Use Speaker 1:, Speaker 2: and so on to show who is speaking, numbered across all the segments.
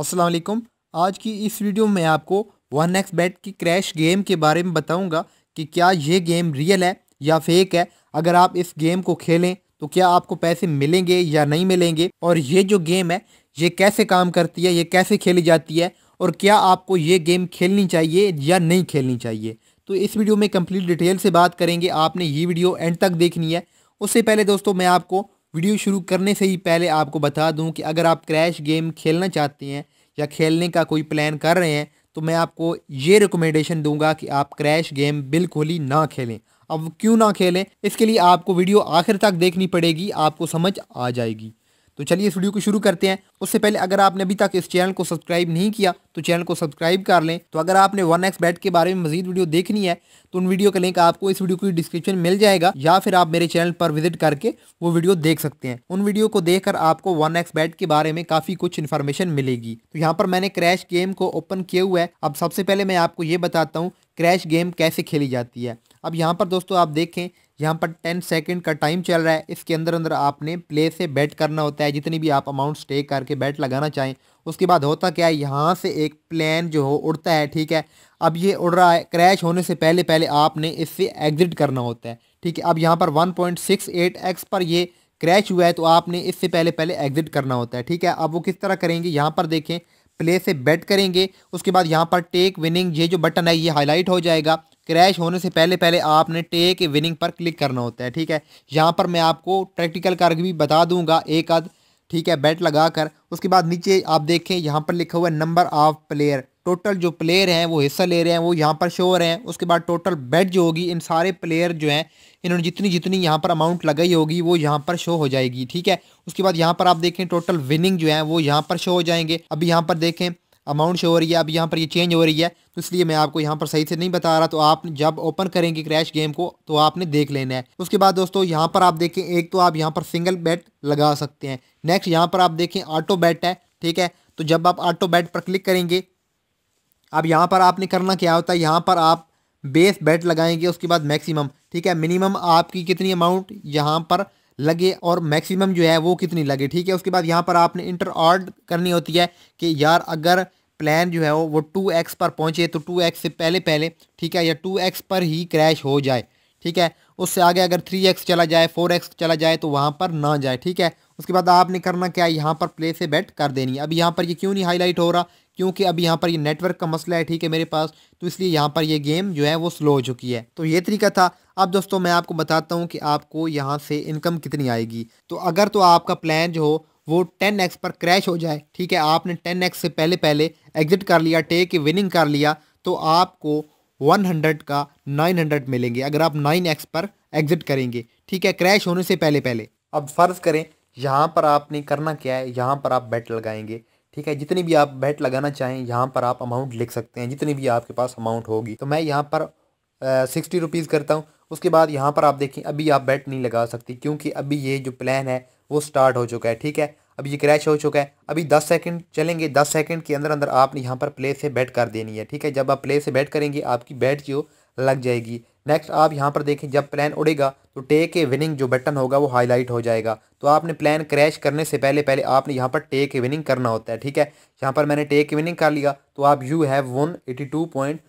Speaker 1: असलम आज की इस वीडियो में आपको वन एक्स बैट की क्रैश गेम के बारे में बताऊंगा कि क्या ये गेम रियल है या फेक है अगर आप इस गेम को खेलें तो क्या आपको पैसे मिलेंगे या नहीं मिलेंगे और ये जो गेम है ये कैसे काम करती है ये कैसे खेली जाती है और क्या आपको ये गेम खेलनी चाहिए या नहीं खेलनी चाहिए तो इस वीडियो में कंप्लीट डिटेल से बात करेंगे आपने ये वीडियो एंड तक देखनी है उससे पहले दोस्तों मैं आपको वीडियो शुरू करने से ही पहले आपको बता दूं कि अगर आप क्रैश गेम खेलना चाहते हैं या खेलने का कोई प्लान कर रहे हैं तो मैं आपको ये रिकमेंडेशन दूंगा कि आप क्रैश गेम बिल्कुल ही ना खेलें अब क्यों ना खेलें इसके लिए आपको वीडियो आखिर तक देखनी पड़ेगी आपको समझ आ जाएगी तो चलिए इस वीडियो को शुरू करते हैं उससे पहले अगर आपने अभी तक इस चैनल को सब्सक्राइब नहीं किया तो चैनल को सब्सक्राइब कर लें तो अगर आपने वन एक्स बैट के बारे में मजीद वीडियो देखनी है तो उन वीडियो का लिंक आपको इस वीडियो की डिस्क्रिप्शन मिल जाएगा या फिर आप मेरे चैनल पर विजिट करके वो वीडियो देख सकते हैं उन वीडियो को देखकर आपको वन एक्स बैट के बारे में काफ़ी कुछ इन्फॉर्मेशन मिलेगी तो यहाँ पर मैंने क्रैश गेम को ओपन किया हुआ है अब सबसे पहले मैं आपको ये बताता हूँ क्रैश गेम कैसे खेली जाती है अब यहाँ पर दोस्तों आप देखें यहाँ पर टेन सेकेंड का टाइम चल रहा है इसके अंदर अंदर आपने प्ले से बैट करना होता है जितनी भी आप अमाउंट स्टे करके बैट लगाना चाहें उसके बाद होता क्या है यहाँ से एक प्लान जो हो उड़ता है ठीक है अब ये उड़ रहा है क्रैश होने से पहले पहले आपने इससे एग्ज़िट करना होता है ठीक है अब यहाँ पर वन एक्स पर ये क्रैश हुआ है तो आपने इससे पहले पहले एग्ज़िट करना होता है ठीक है अब वो किस तरह करेंगे यहाँ पर देखें प्ले से बैट करेंगे उसके बाद यहाँ पर टेक विनिंग ये जो बटन है ये हाईलाइट हो जाएगा क्रैश होने से पहले पहले आपने टेक विनिंग पर क्लिक करना होता है ठीक है यहाँ पर मैं आपको प्रैक्टिकल करके भी बता दूंगा एक आध ठीक है बैट लगा कर उसके बाद नीचे आप देखें यहाँ पर लिखा हुआ है नंबर ऑफ प्लेयर टोटल जो प्लेयर हैं वो हिस्सा ले रहे हैं वो यहाँ पर शो हो रहे हैं उसके बाद टोटल बैट जो होगी इन सारे प्लेयर जो हैं इन्होंने जितनी जितनी यहाँ पर अमाउंट लगाई होगी वो यहाँ पर शो हो जाएगी ठीक है उसके बाद यहाँ पर आप देखें टोटल विनिंग जो है वो यहाँ पर शो हो जाएंगे अभी यहाँ पर देखें अमाउंट शो हो रही है अब यहाँ पर ये चेंज हो रही है तो इसलिए मैं आपको यहाँ पर सही से नहीं बता रहा तो आप जब ओपन करेंगे क्रैश गेम को तो आपने देख लेना है उसके बाद दोस्तों यहाँ पर आप देखें एक तो आप यहाँ पर सिंगल बैट लगा सकते हैं नेक्स्ट यहाँ पर आप देखें ऑटो बैट है ठीक है तो जब आप ऑटो बैट पर क्लिक करेंगे अब यहाँ पर आपने करना क्या होता है यहाँ पर आप बेस बैट लगाएंगे उसके बाद मैक्सिमम ठीक है मिनिमम आपकी कितनी अमाउंट यहाँ पर लगे और मैक्सिमम जो है वो कितनी लगे ठीक है उसके बाद यहाँ पर आपने इंटर ऑर्ड करनी होती है कि यार अगर प्लान जो है वो टू एक्स पर पहुँचे तो टू एक्स से पहले पहले ठीक है या टू एक्स पर ही क्रैश हो जाए ठीक है उससे आगे अगर थ्री एक्स चला जाए फोर एक्स चला जाए तो वहाँ पर ना जाए ठीक है उसके बाद आपने करना क्या है यहाँ पर प्ले से बैट कर देनी है अब यहाँ पर ये यह क्यों नहीं हाईलाइट हो रहा क्योंकि अब यहाँ पर ये नेटवर्क का मसला है ठीक है मेरे पास तो इसलिए यहाँ पर ये गेम जो है वो स्लो हो चुकी है तो ये तरीका था अब दोस्तों मैं आपको बताता हूँ कि आपको यहाँ से इनकम कितनी आएगी तो अगर तो आपका प्लान जो हो वो एक्स पर क्रैश हो जाए ठीक है आपने टेन एक्स से पहले पहले एग्जिट कर लिया टेक विनिंग कर लिया तो आपको वन हंड्रेड का नाइन हंड्रेड मिलेंगे अगर आप नाइन एक्स पर एग्जिट करेंगे ठीक है क्रैश होने से पहले पहले अब फ़र्ज़ करें यहाँ पर आपने करना क्या है यहाँ पर आप बैट लगाएंगे ठीक है जितनी भी आप बैट लगाना चाहें यहाँ पर आप अमाउंट लिख सकते हैं जितनी भी आपके पास अमाउंट होगी तो मैं यहाँ पर सिक्सटी रुपीज़ करता हूँ उसके बाद यहाँ पर आप देखें अभी आप बैट नहीं लगा सकती क्योंकि अभी ये जो प्लान है वो स्टार्ट हो चुका है ठीक है अभी ये क्रैश हो चुका है अभी दस सेकंड चलेंगे दस सेकंड के अंदर अंदर आपने यहाँ पर प्ले से बैट कर देनी है ठीक है जब आप प्ले से बैट करेंगे आपकी बैट जो लग जाएगी नेक्स्ट आप यहाँ पर देखें जब प्लान उड़ेगा तो टेक ए विनिंग जो बटन होगा वो हाईलाइट हो जाएगा तो आपने प्लान क्रैश करने से पहले पहले आपने यहाँ पर टेक ए विनिंग करना होता है ठीक है यहाँ पर मैंने टेक ए विनिंग कर लिया तो आप you have one eighty two point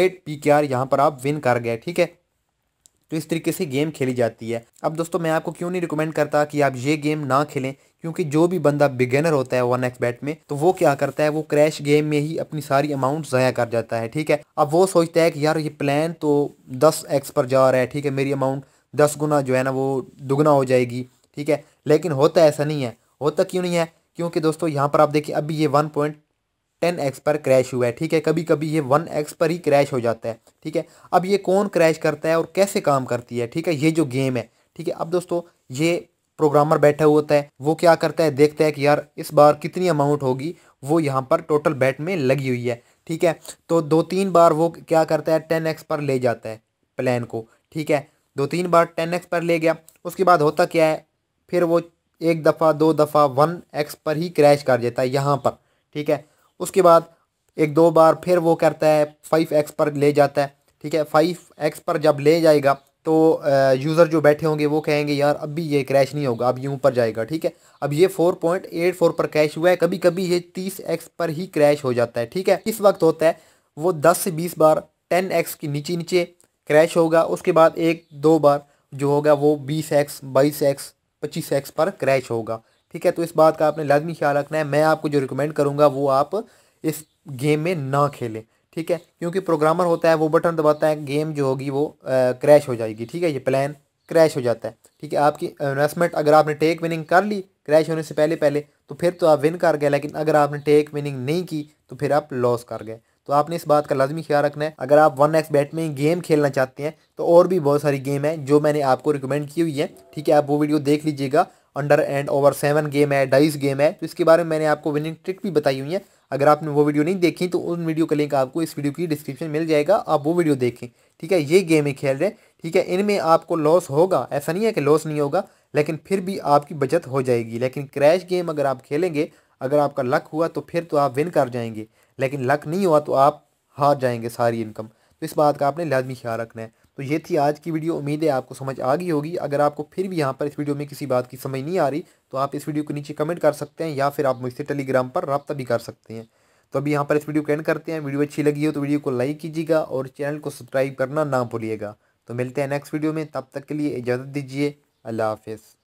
Speaker 1: eight P K R यहाँ पर आप विन कर गए ठीक है तो इस तरीके से गेम खेली जाती है अब दोस्तों मैं आपको क्यों नहीं रिकमेंड करता कि आप ये गेम ना खेलें क्योंकि जो भी बंदा बिगेनर होता है वन एक्स बैट में तो वो क्या करता है वो क्रैश गेम में ही अपनी सारी अमाउंट ज़ाया कर जाता है ठीक है अब वो सोचता है कि यार ये प्लान तो दस एक्स पर जा रहा है ठीक है मेरी अमाउंट दस गुना जो है ना वो दुगना हो जाएगी ठीक है लेकिन होता ऐसा नहीं है होता क्यों नहीं है क्योंकि दोस्तों यहाँ पर आप देखिए अभी ये वन पॉइंट टेन एक्स पर क्रैश हुआ है ठीक है कभी कभी ये वन एक्स पर ही क्रैश हो जाता है ठीक है अब ये कौन क्रैश करता है और कैसे काम करती है ठीक है ये जो गेम है ठीक है अब दोस्तों ये प्रोग्रामर बैठा हुआ होता है वो क्या करता है देखता है कि यार इस बार कितनी अमाउंट होगी वो यहाँ पर टोटल बैट में लगी हुई है ठीक है तो दो तीन बार वो क्या करता है टेन एक्स पर ले जाता है प्लान को ठीक है दो तीन बार टेन एक्स पर ले गया उसके बाद होता क्या है फिर वो एक दफ़ा दो दफ़ा वन एक्स पर ही क्रैश कर देता है यहाँ पर ठीक है उसके बाद एक दो बार फिर वो करता है फाइव एक्स पर ले जाता है ठीक है फाइव एक्स पर जब ले जाएगा तो यूज़र जो बैठे होंगे वो कहेंगे यार अब भी ये क्रैश नहीं होगा अब ये ऊपर जाएगा ठीक है अब ये फोर पॉइंट एट फोर पर क्रैश हुआ है कभी कभी ये तीस एक्स पर ही क्रैश हो जाता है ठीक है इस वक्त होता है वो दस से बीस बार टेन एक्स के नीचे नीचे क्रैश होगा उसके बाद एक दो बार जो होगा वो बीस एक्स बाईस एक्स पच्चीस एक्स पर क्रैश होगा ठीक है तो इस बात का आपने लाजमी ख्याल रखना है मैं आपको जो रिकमेंड करूँगा वो आप इस गेम में ना खेलें ठीक है क्योंकि प्रोग्रामर होता है वो बटन दबाता है गेम जो होगी वो क्रैश हो जाएगी ठीक है ये प्लान क्रैश हो जाता है ठीक है आपकी इन्वेस्टमेंट अगर आपने टेक विनिंग कर ली क्रैश होने से पहले पहले तो फिर तो आप विन कर गए लेकिन अगर आपने टेक विनिंग नहीं की तो फिर आप लॉस कर गए तो आपने इस बात का लाजमी ख्याल रखना है अगर आप वन एक्स बैट में गेम खेलना चाहते हैं तो और भी बहुत सारी गेम है जो मैंने आपको रिकमेंड की हुई है ठीक है आप वो वीडियो देख लीजिएगा under and over seven game है डाइस गेम है तो इसके बारे में मैंने आपको विनिंग ट्रिक भी बताई हुई है अगर आपने वो वीडियो नहीं देखी तो उन वीडियो का लिंक आपको इस वीडियो की डिस्क्रिप्शन मिल जाएगा आप वो वीडियो देखें ठीक है ये गेमें खेल रहे हैं ठीक है इनमें आपको लॉस होगा ऐसा नहीं है कि लॉस नहीं होगा लेकिन फिर भी आपकी बचत हो जाएगी लेकिन क्रैश गेम अगर आप खेलेंगे अगर आपका लक हुआ तो फिर तो आप विन कर जाएंगे लेकिन लक नहीं हुआ तो आप हार जाएंगे सारी इनकम तो इस बात का आपने लाजमी ख्याल रखना है तो ये थी आज की वीडियो उम्मीद है आपको समझ आ गई होगी अगर आपको फिर भी यहाँ पर इस वीडियो में किसी बात की समझ नहीं आ रही तो आप इस वीडियो के नीचे कमेंट कर सकते हैं या फिर आप मुझसे टेलीग्राम पर रबता भी कर सकते हैं तो अभी यहाँ पर इस वीडियो को एंड करते हैं वीडियो अच्छी लगी हो तो वीडियो को लाइक कीजिएगा और चैनल को सब्सक्राइब करना ना भूलिएगा तो मिलते हैं नेक्स्ट वीडियो में तब तक के लिए इजाज़त दीजिए अल्लाह हाफिज़